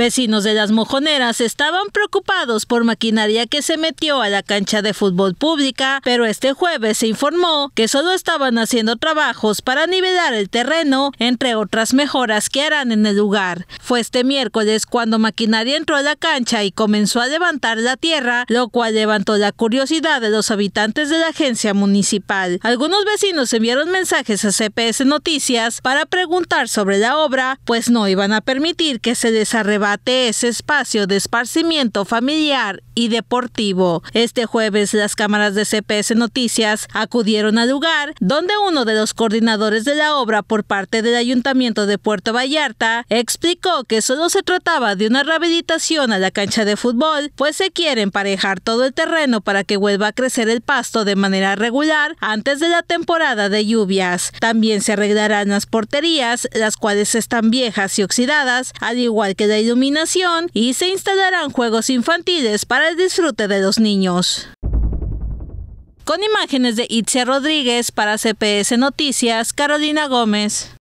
Vecinos de las mojoneras estaban preocupados por maquinaria que se metió a la cancha de fútbol pública, pero este jueves se informó que solo estaban haciendo trabajos para nivelar el terreno, entre otras mejoras que harán en el lugar. Fue este miércoles cuando maquinaria entró a la cancha y comenzó a levantar la tierra, lo cual levantó la curiosidad de los habitantes de la agencia municipal. Algunos vecinos enviaron mensajes a CPS Noticias para preguntar sobre la obra, pues no iban a permitir que se les combate ese espacio de esparcimiento familiar y deportivo. Este jueves las cámaras de CPS Noticias acudieron al lugar donde uno de los coordinadores de la obra por parte del Ayuntamiento de Puerto Vallarta explicó que solo se trataba de una rehabilitación a la cancha de fútbol, pues se quiere emparejar todo el terreno para que vuelva a crecer el pasto de manera regular antes de la temporada de lluvias. También se arreglarán las porterías, las cuales están viejas y oxidadas, al igual que la iluminación y se instalarán juegos infantiles para el disfrute de los niños. Con imágenes de Itzia Rodríguez para CPS Noticias, Carolina Gómez.